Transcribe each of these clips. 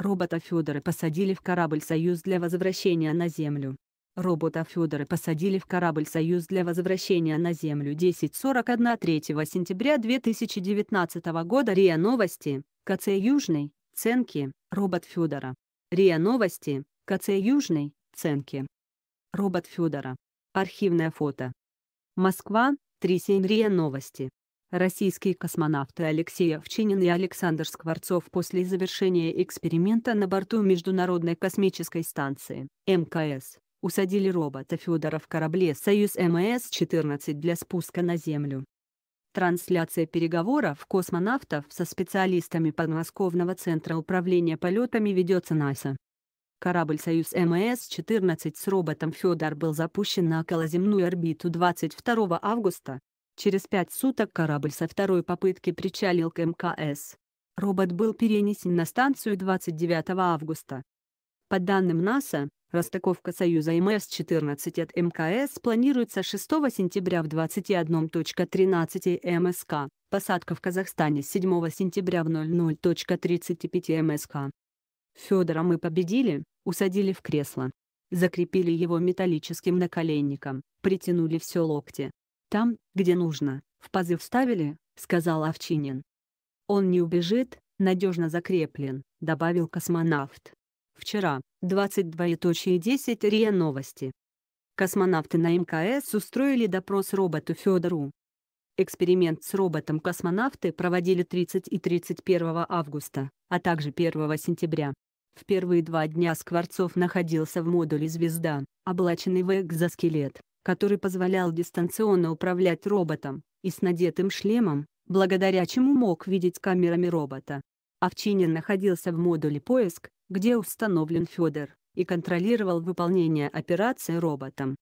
Робота Федора посадили в корабль «Союз» для возвращения на Землю. Робота Федора посадили в корабль «Союз» для возвращения на Землю 10.41 3 сентября 2019 года РИА Новости, КЦ Южный, Ценки, робот Федора. РИА Новости, КЦ Южный, Ценки. Робот Федора. Архивное фото. Москва, 37 РИА Новости. Российские космонавты Алексей Овчинин и Александр Скворцов после завершения эксперимента на борту Международной космической станции МКС усадили робота Федора в корабле «Союз МС-14» для спуска на Землю. Трансляция переговоров космонавтов со специалистами Подмосковного центра управления полетами ведется НАСА. Корабль «Союз МС-14» с роботом «Федор» был запущен на околоземную орбиту 22 августа, Через пять суток корабль со второй попытки причалил к МКС. Робот был перенесен на станцию 29 августа. По данным НАСА, расстыковка Союза МС-14 от МКС планируется 6 сентября в 21.13 МСК, посадка в Казахстане 7 сентября в 00.35 МСК. Федора мы победили, усадили в кресло. Закрепили его металлическим наколенником, притянули все локти, там, где нужно, в пазы вставили, сказал Овчинин. Он не убежит, надежно закреплен, добавил космонавт. Вчера, 22.10 РИА Новости. Космонавты на МКС устроили допрос роботу Федору. Эксперимент с роботом космонавты проводили 30 и 31 августа, а также 1 сентября. В первые два дня Скворцов находился в модуле «Звезда», облаченный в экзоскелет, который позволял дистанционно управлять роботом, и с надетым шлемом, благодаря чему мог видеть камерами робота. Овчинин находился в модуле «Поиск», где установлен Федор, и контролировал выполнение операции роботом.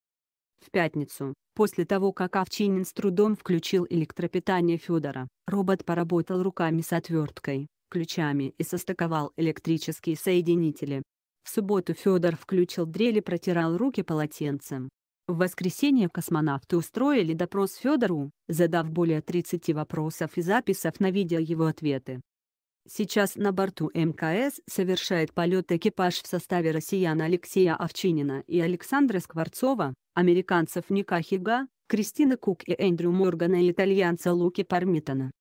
В пятницу, после того как Овчинин с трудом включил электропитание Федора, робот поработал руками с отверткой, ключами и состыковал электрические соединители. В субботу Федор включил дрель и протирал руки полотенцем. В воскресенье космонавты устроили допрос Федору, задав более 30 вопросов и записав на видео его ответы. Сейчас на борту МКС совершает полет экипаж в составе россиян Алексея Овчинина и Александра Скворцова, американцев Ника Хига, Кристины Кук и Эндрю Моргана и итальянца Луки Пармитона.